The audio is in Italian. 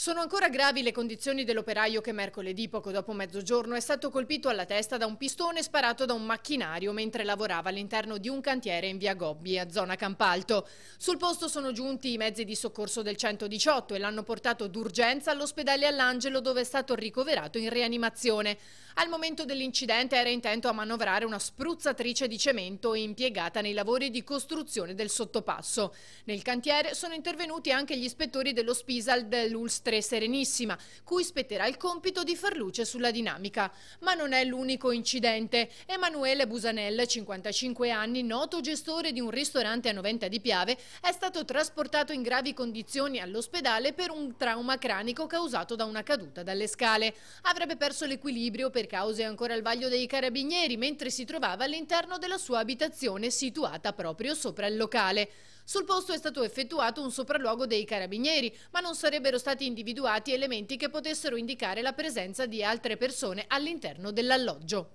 Sono ancora gravi le condizioni dell'operaio che mercoledì, poco dopo mezzogiorno, è stato colpito alla testa da un pistone sparato da un macchinario mentre lavorava all'interno di un cantiere in via Gobbi, a zona Campalto. Sul posto sono giunti i mezzi di soccorso del 118 e l'hanno portato d'urgenza all'ospedale all'Angelo dove è stato ricoverato in rianimazione. Al momento dell'incidente era intento a manovrare una spruzzatrice di cemento impiegata nei lavori di costruzione del sottopasso. Nel cantiere sono intervenuti anche gli ispettori dell'ospisal dell'Ulster Tre Serenissima, cui spetterà il compito di far luce sulla dinamica. Ma non è l'unico incidente. Emanuele Busanel, 55 anni, noto gestore di un ristorante a Noventa di Piave, è stato trasportato in gravi condizioni all'ospedale per un trauma cranico causato da una caduta dalle scale. Avrebbe perso l'equilibrio per cause ancora al vaglio dei carabinieri mentre si trovava all'interno della sua abitazione situata proprio sopra il locale. Sul posto è stato effettuato un sopralluogo dei carabinieri, ma non sarebbero stati individuati elementi che potessero indicare la presenza di altre persone all'interno dell'alloggio.